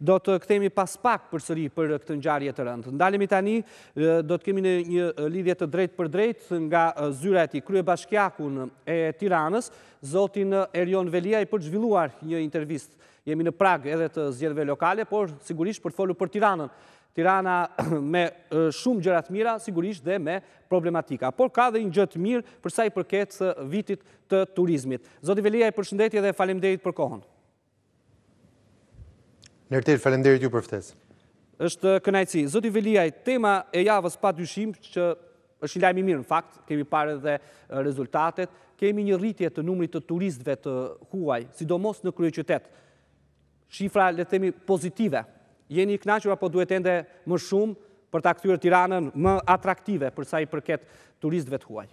do të këtemi pas pak për sëri për këtë nxarje të rëndë. Ndalemi tani, do të kemi një lidhje të drejt për drejt nga zyra e ti krye bashkjakun e tiranës, zotin Erion Velia i për zhvilluar një intervist. Jemi në prag edhe të zjedhve lokale, por sigurisht për folu për tiranën. Tirana me shumë gjërat mira, sigurisht dhe me problematika. Por ka dhe një gjëtë mirë përsa i përket vitit të turizmit. Zotin Velia i për shëndetje dhe falemdejit për kohën. Nërtir, falenderit ju për ftesë. Êshtë kënajci. Zoti Veliaj, tema e javës pa dyshim që është një lajmi mirë në fakt, kemi pare dhe rezultatet, kemi një rritje të numrit të turistve të huaj, sidomos në krye qytet. Shifra, le themi, pozitive. Jeni i knaqër apo duhet ende më shumë për të aktyrë tiranën më atraktive përsa i përket turistve të huaj?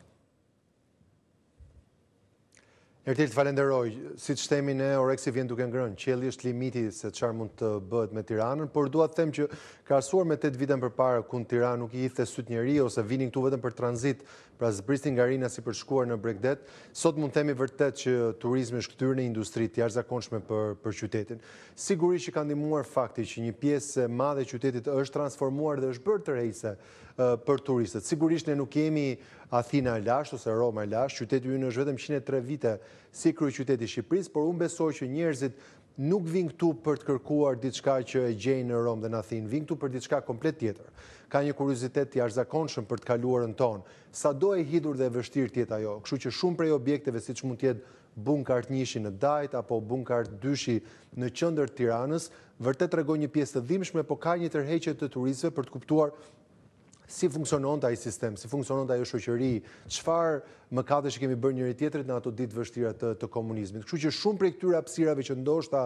Ertil, të falenderoj, si të shtemi në oreksi vjen duke ngrënë, qëllë është limiti se qarë mund të bëhet me tiranën, por duat them që krasuar me 8 vitën për para, kun tiranë nuk i ithe sytë njeri, ose vinin këtu vetën për transit, pra zbristin nga rina si përshkuar në bregdet, sot mund themi vërtet që është shkëtyrë në industri të jarë zakonshme për qytetin. Sigurisht që kanë dimuar fakti që një piesë madhe qytetit është transformuar dhe është bërë të rejse, për turistët. Sigurisht ne nuk kemi Athina e lashtë ose Roma e lashtë, qytetë ju në është vetëm 103 vite si kërë qytetë i Shqipërisë, por unë besoj që njerëzit nuk vinë këtu për të kërkuar diçka që e gjejnë në Romë dhe në Athinë, vinë këtu për diçka komplet tjetër. Ka një kuriozitet të jashtëzakonshëm për të kaluar në tonë, sa do e hidur dhe e vështirë tjetë ajo, këshu që shumë prej objekteve si që mund tjetë bunkart njëshi në dajt, apo bunkart dyshi në qëndër tiranës, vërtet regoj një pjesë të dhimshme, po ka një tërheqet të turisve për të kuptuar si funksionon të ajë sistem, si funksionon të ajë shoqëri, qëfar më kate që kemi bërë njëri tjetërit në ato ditë vështira të komunizmit. Kështu që shumë prej këtyra pësirave që ndoshta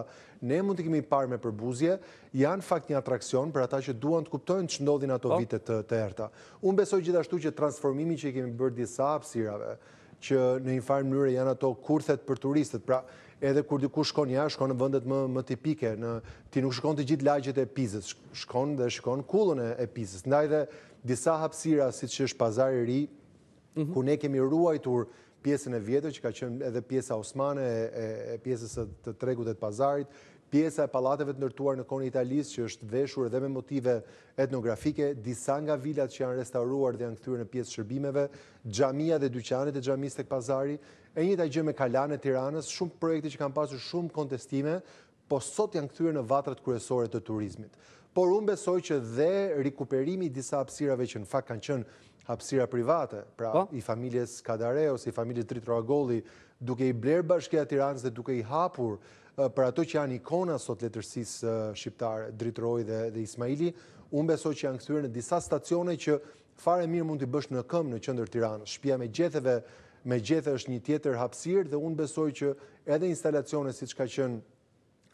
ne mund të kemi parë me përbuzje, janë fakt një atrakcion për ata që duan të kuptojnë që ndodhin ato po. vite të erta. Unë besoj gjithashtu që transformimi që kemi bërë disa pësirave, që në një farë mënyre janë ato kurthet për turistet. Pra, edhe kur diku shkon një, shkon në vëndet më tipike, ti nuk shkon të gjitë lagjet e pizës, shkon dhe shkon kullën e pizës. Ndaj dhe disa hapsira, si që është pazar e ri, mhm. ku ne kemi ruajtur pjesën e vjetër, që ka qënë edhe pjesë a Osmane, pjesës të tregut e të pazarit, pjesa e palateve të nërtuar në konë Italis, që është veshur edhe me motive etnografike, disa nga vilat që janë restauruar dhe janë këtyrë në pjesë shërbimeve, gjamia dhe dyqanit e gjamis të këpazari, e një tajgjë gjë me kalane tiranës, shumë projekte që kanë pasur shumë kontestime, po sot janë këtyrë në vatrat kërësore të turizmit. Por unë besoj që dhe rikuperimi disa apsirave që në fakt kanë qënë apsira private, pra po. i familjes Kadareos, i familjes Dritroagoli, duke i blerë bashkja tiranës dhe duke i hapur Eh, për ato që janë ikona sot letërsisë eh, shqiptare Dritroj dhe dhe Ismaili, unë besoj që janë kthyer në disa stacione që fare mirë mund ti bësh në këmb në qendër Tiranës. Shpia me gjetheve, me gjethe është një tjetër hapësirë dhe unë besoj që edhe instalacione siç ka qenë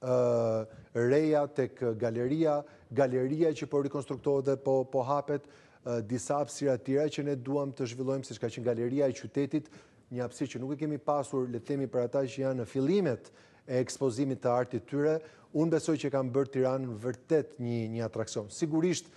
ë eh, reja tek galeria, galeria që po rikonstruktohet dhe po po hapet disa hapësira të tjera që ne duam të zhvillojmë siç ka qenë galeria e qytetit, një hapësirë që nuk e kemi pasur, le të themi për ata që janë në fillimet e ekspozimit të artit tyre, unë besoj që kam bërë tiranë vërtet një atrakson. Sigurisht,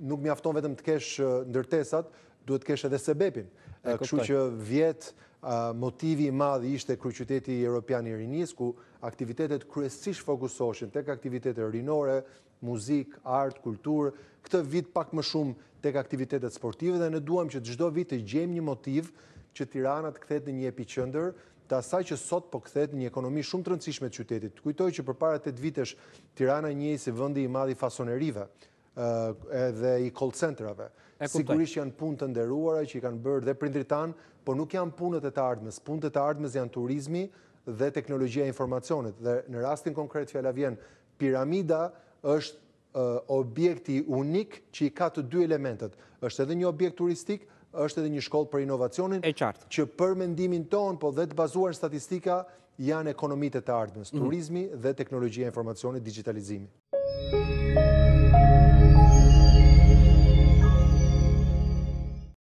nuk mi afton vetëm të kesh ndërtesat, duhet të kesh edhe sebepin. Këshu që vjetë motivi i madhi ishte kryqyteti Europian i Rinis, ku aktivitetet kryesish fokusoshin, tek aktivitetet rinore, muzik, art, kultur, këtë vit pak më shumë tek aktivitetet sportive, dhe në duham që të gjdo vit të gjem një motiv që tiranat këthet në një epi qëndër, të asaj që sot po këthet një ekonomi shumë të rëndësishme të qytetit. Kujtoj që për para të dvitesh Tirana një si vëndi i madhi fasonerive dhe i call centerave. Sigurisht janë punë të nderuara që i kanë bërë dhe prindritan, por nuk janë punët e të ardhmes. Punët e të ardhmes janë turizmi dhe teknologjia e informacionit. Dhe në rastin konkret fjala vjen, piramida është objekti unik që i ka të dy elementet. është edhe një objekt turistik, është edhe një shkollë për inovacionin, që për mendimin ton, po dhe të bazuar në statistika, janë ekonomite të ardhënës, mhm. turizmi dhe teknologjia informacionit, digitalizimi.